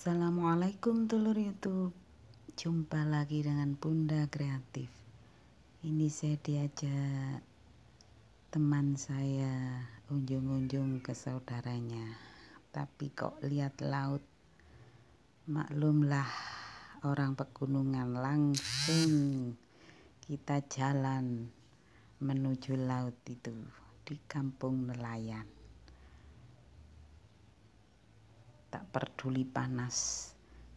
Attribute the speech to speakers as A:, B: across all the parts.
A: Assalamualaikum telur YouTube. Jumpa lagi dengan Bunda Kreatif. Ini saya diajak teman saya unjung-unjung ke saudaranya. Tapi kok lihat laut. Maklumlah orang pegunungan langsung kita jalan menuju laut itu di kampung nelayan. tak peduli panas.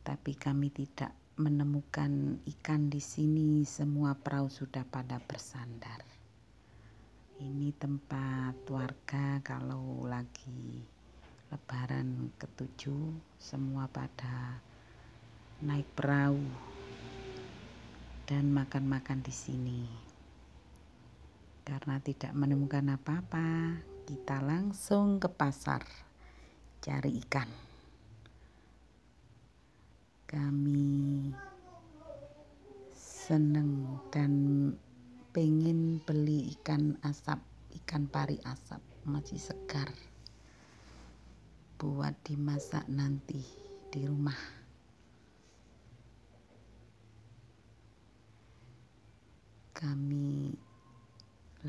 A: Tapi kami tidak menemukan ikan di sini, semua perahu sudah pada bersandar. Ini tempat warga kalau lagi lebaran ketujuh, semua pada naik perahu dan makan-makan di sini. Karena tidak menemukan apa-apa, kita langsung ke pasar cari ikan kami seneng dan pengen beli ikan asap ikan pari asap masih segar buat dimasak nanti di rumah kami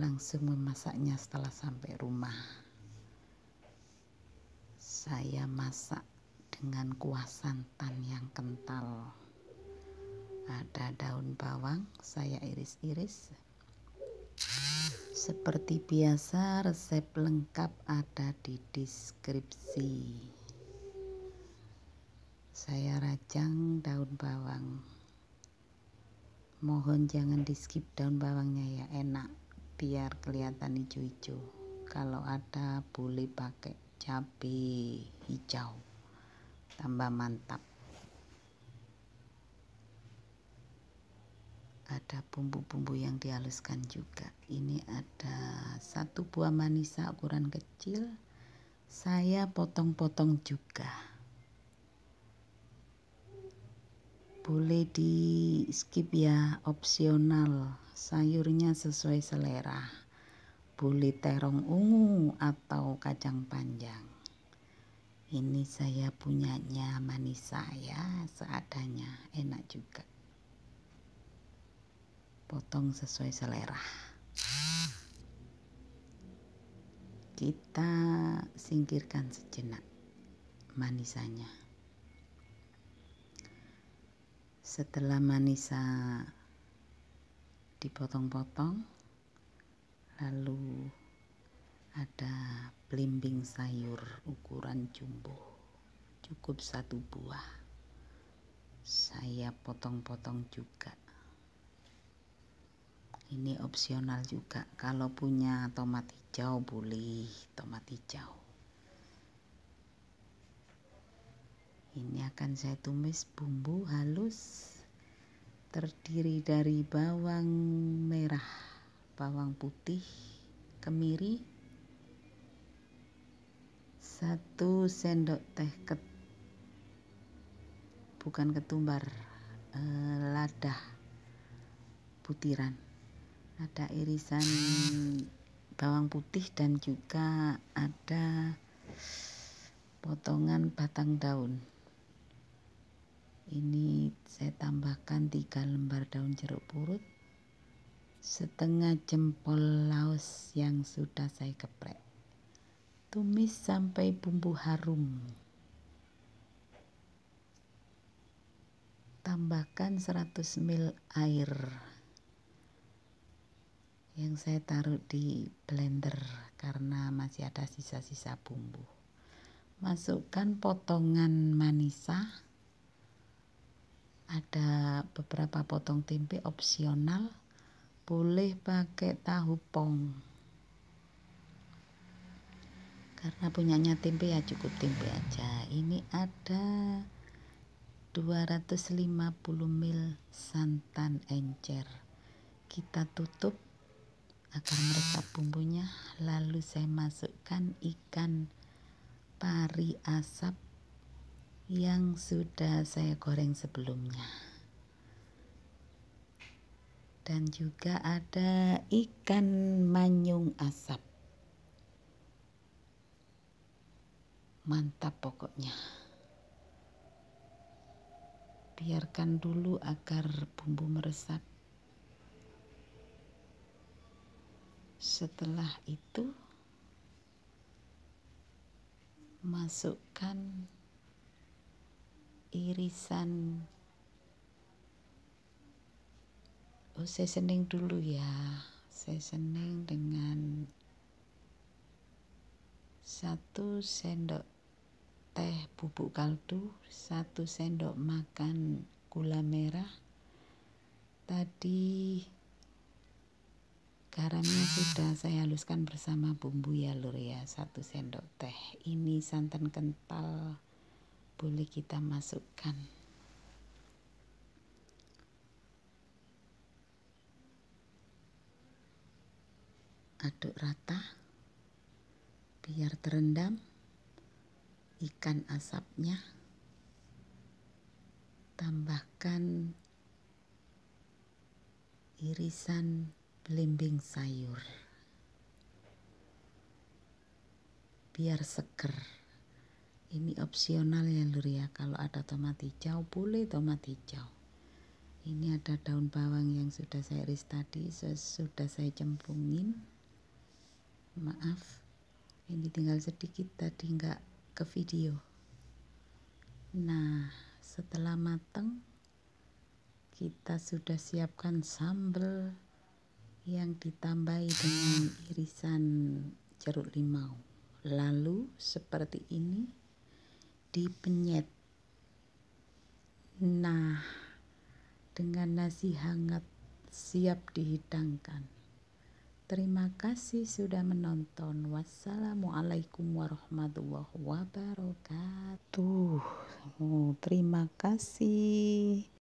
A: langsung memasaknya setelah sampai rumah saya masak dengan kuah santan yang kental. Ada daun bawang, saya iris-iris. Seperti biasa, resep lengkap ada di deskripsi. Saya rajang daun bawang. Mohon jangan di-skip daun bawangnya ya, enak biar kelihatan hijau-hijau. Kalau ada boleh pakai cabai hijau tambah mantap ada bumbu-bumbu yang dihaluskan juga ini ada satu buah manisa ukuran kecil saya potong-potong juga boleh di skip ya opsional sayurnya sesuai selera boleh terong ungu atau kacang panjang ini saya punyanya manis saya seadanya enak juga potong sesuai selera kita singkirkan sejenak manisannya setelah manisa dipotong-potong lalu ada Blimbing sayur ukuran jumbo cukup satu buah saya potong-potong juga ini opsional juga kalau punya tomat hijau boleh tomat hijau ini akan saya tumis bumbu halus terdiri dari bawang merah bawang putih kemiri satu sendok teh ket bukan ketumbar e, eh, lada butiran ada irisan bawang putih dan juga ada potongan batang daun ini saya tambahkan tiga lembar daun jeruk purut setengah jempol laos yang sudah saya geprek Tumis sampai bumbu harum. Tambahkan 100 ml air yang saya taruh di blender karena masih ada sisa-sisa bumbu. Masukkan potongan manisa. Ada beberapa potong tempe opsional. Boleh pakai tahu pong karena punyanya tempe ya cukup tempe aja ini ada 250 ml santan encer kita tutup agar meresap bumbunya lalu saya masukkan ikan pari asap yang sudah saya goreng sebelumnya dan juga ada ikan manyung asap mantap pokoknya biarkan dulu agar bumbu meresap setelah itu masukkan irisan oh saya seasoning dulu ya seasoning dengan satu sendok teh bubuk kaldu satu sendok makan gula merah tadi garamnya sudah saya haluskan bersama bumbu ya lur ya satu sendok teh ini santan kental boleh kita masukkan aduk rata biar terendam ikan asapnya tambahkan irisan belimbing sayur biar seger ini opsional ya lur ya kalau ada tomat hijau boleh tomat hijau ini ada daun bawang yang sudah saya iris tadi sudah saya cempungin maaf ini tinggal sedikit tadi enggak ke video nah setelah matang kita sudah siapkan sambal yang ditambahi dengan irisan jeruk limau lalu seperti ini dipenyet nah dengan nasi hangat siap dihidangkan Terima kasih sudah menonton. Wassalamualaikum warahmatullahi wabarakatuh. Oh, terima kasih.